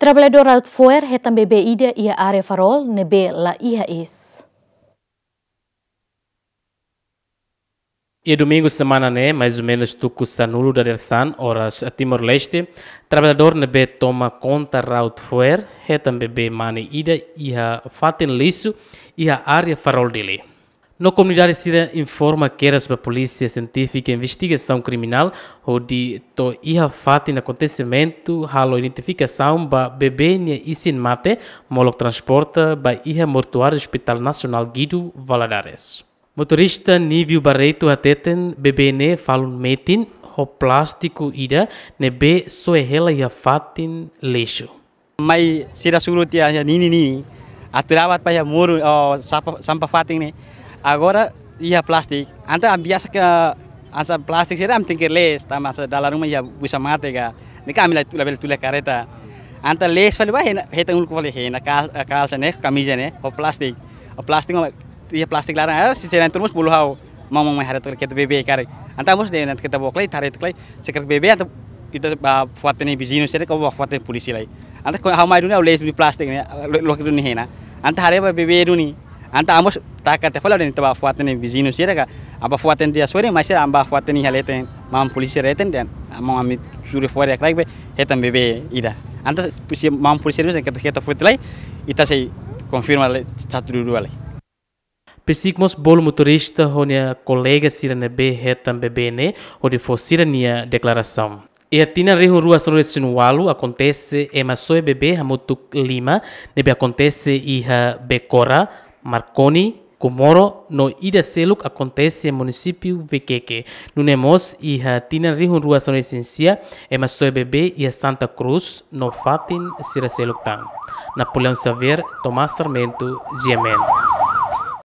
Trabalhador Trabalhadora foer ida e a área farol nebe la ia is. E domingo semana né, mais ou menos tuco sanulo da Dersan, horas a Timor-Leste, trabalhador nebe toma conta raut foer, hetam bebe mani ida e ia fatin e a área farol dele. Na comunidade Sira informa que era a Polícia Científica e Investigação Criminal ou de to ia fatin acontecimento halo identificação ba bebê e sinmate molo transporta ba ia mortuário Hospital Nacional Guido Valadares. Motorista Nívio Barreto ateten bebê ne falun metin o plástico ida nebe soehela ia fatin leixo. Mai sira surutia nini nini aturabat pa ia muru sampah fatin ne agora ia plastik anta biasa ke asa plastik sih am tingkir les tama asa dalam rumah ia bisa mati ga ni kami lah label tulah kereta, anta les vali bah hena heta ulku he, hena kal eh, kal sene kami ne ko plastik o plastik ngom ia plastik larang ada ah, sih jalan terus bulu hau mau mau hari tuh kita bebe kare anta mus deh nanti kita boklay tarik tuh sekarang bebe anta itu fuatnya bisnis sih kau fuatnya polisi lagi anta kau hau mai dunia les di plastik ni, lo kita dunia hena anta hari apa bebe dunia Anta ambos takate fala den taba fuaten vizinho sira ka aba fuaten dia sore masih amba fuaten hi haleten mam polisi reten den among ami sure fuare krai be hetan bebe ida anta si mam polisi reten kata kata fuetlai ita sei confirma le chatu dulu ale Pesikmos bol motorista honia colega sirane be hetan bebene onde fossira nia declaração. E a tina reho rua são resinualu acontece ema soe bebe hamutuk lima nebe acontece iha becora Marconi, Comoro no ida seluk acontece município Vequeque. No Nemos e Tina Rihun Rua São Licencia, Ema Bebê e Santa Cruz no Fatin Sira Seluk Napoleão Xavier, Tomás Sarmento, Giamento.